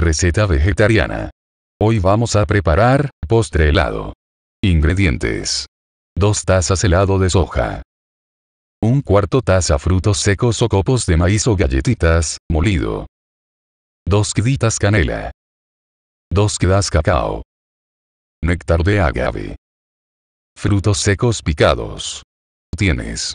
Receta vegetariana. Hoy vamos a preparar postre helado. Ingredientes. 2 tazas helado de soja. 1 cuarto taza frutos secos o copos de maíz o galletitas, molido. 2 quiditas canela. 2 quedas cacao. Néctar de agave. Frutos secos picados. Tienes.